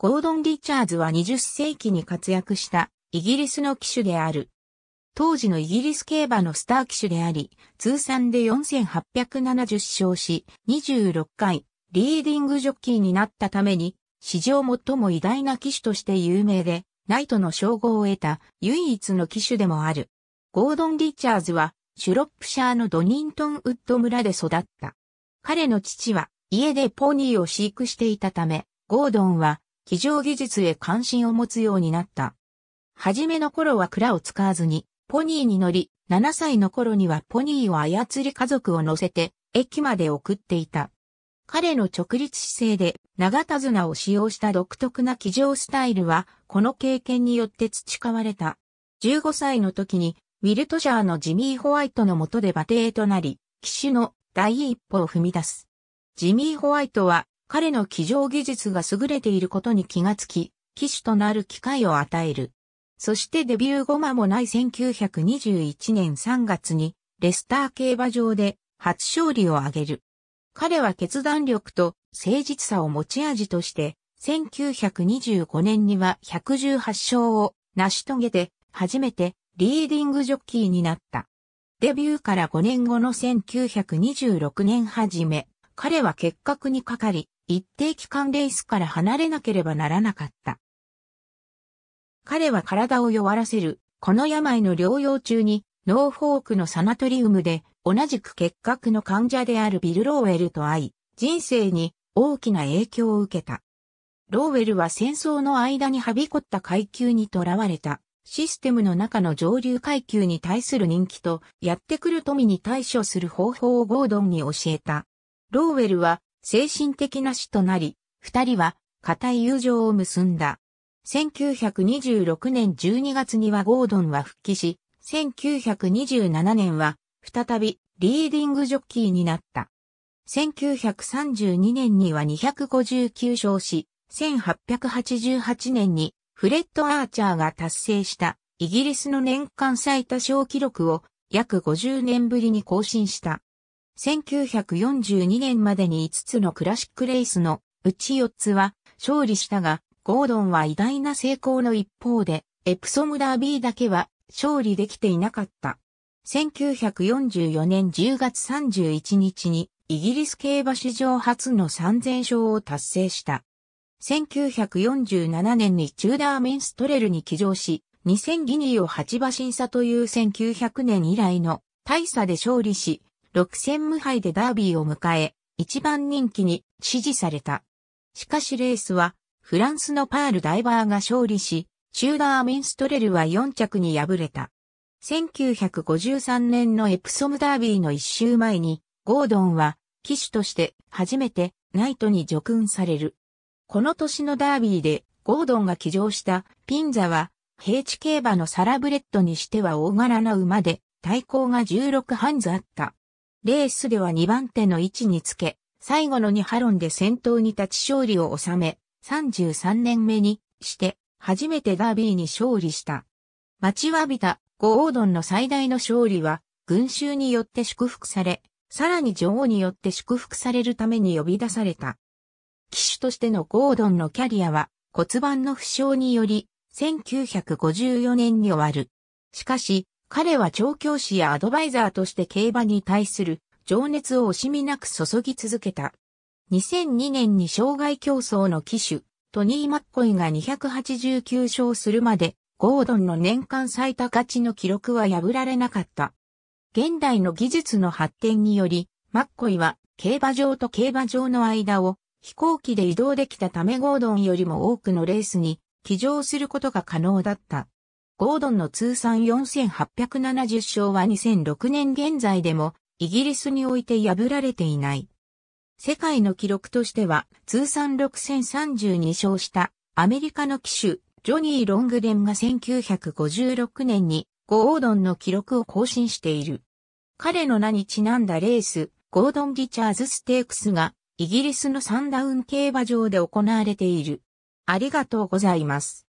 ゴードン・リチャーズは20世紀に活躍したイギリスの騎手である。当時のイギリス競馬のスター騎手であり、通算で4870勝し、26回リーディングジョッキーになったために、史上最も偉大な騎手として有名で、ナイトの称号を得た唯一の騎手でもある。ゴードン・リチャーズは、シュロップシャーのドニントンウッド村で育った。彼の父は、家でポニーを飼育していたため、ゴードンは非常技術へ関心を持つようになった。はじめの頃は蔵を使わずに、ポニーに乗り、7歳の頃にはポニーを操り家族を乗せて、駅まで送っていた。彼の直立姿勢で長手綱を使用した独特な騎乗スタイルは、この経験によって培われた。15歳の時に、ウィルトシャーのジミー・ホワイトの下で馬蹄となり、騎手の第一歩を踏み出す。ジミー・ホワイトは、彼の騎乗技術が優れていることに気がつき、騎手となる機会を与える。そしてデビュー後間もない1921年3月に、レスター競馬場で初勝利を挙げる。彼は決断力と誠実さを持ち味として、1925年には118勝を成し遂げて、初めてリーディングジョッキーになった。デビューから5年後の1926年初め、彼は結核にかかり、一定期間レースから離れなければならなかった。彼は体を弱らせる、この病の療養中に、ノーフォークのサナトリウムで、同じく結核の患者であるビル・ローウェルと会い、人生に大きな影響を受けた。ローウェルは戦争の間にはびこった階級にとらわれた、システムの中の上流階級に対する人気と、やってくる富に対処する方法をゴードンに教えた。ローウェルは精神的な死となり、二人は固い友情を結んだ。1926年12月にはゴードンは復帰し、1927年は再びリーディングジョッキーになった。1932年には259勝し、1888年にフレッド・アーチャーが達成したイギリスの年間最多勝記録を約50年ぶりに更新した。1942年までに5つのクラシックレースのうち4つは勝利したが、ゴードンは偉大な成功の一方で、エプソムダービーだけは勝利できていなかった。1944年10月31日にイギリス競馬史上初の3000勝を達成した。1947年にチューダーメンストレルに騎乗し、2000ギニーを8馬審査という1900年以来の大差で勝利し、6戦無敗でダービーを迎え、一番人気に支持された。しかしレースは、フランスのパール・ダイバーが勝利し、チューダー・ミンストレルは4着に敗れた。1953年のエプソムダービーの一周前に、ゴードンは、騎手として初めてナイトに叙勲される。この年のダービーで、ゴードンが騎乗したピンザは、平地競馬のサラブレッドにしては大柄な馬で、対抗が16ハンズあった。レースでは2番手の位置につけ、最後の2波論で先頭に立ち勝利を収め、33年目にして、初めてダービーに勝利した。待ちわびたゴードンの最大の勝利は、群衆によって祝福され、さらに女王によって祝福されるために呼び出された。騎手としてのゴードンのキャリアは骨盤の負傷により1954年に終わる。しかし、彼は調教師やアドバイザーとして競馬に対する情熱を惜しみなく注ぎ続けた。2002年に障害競争の騎手、トニー・マッコイが289勝するまで、ゴードンの年間最多勝ちの記録は破られなかった。現代の技術の発展により、マッコイは競馬場と競馬場の間を飛行機で移動できたためゴードンよりも多くのレースに騎乗することが可能だった。ゴードンの通算4870勝は2006年現在でも、イギリスにおいて破られていない。世界の記録としては、通算6032勝した、アメリカの騎手、ジョニー・ロングデンが1956年に、ゴードンの記録を更新している。彼の名にちなんだレース、ゴードン・リチャーズ・ステークスが、イギリスのサンダウン競馬場で行われている。ありがとうございます。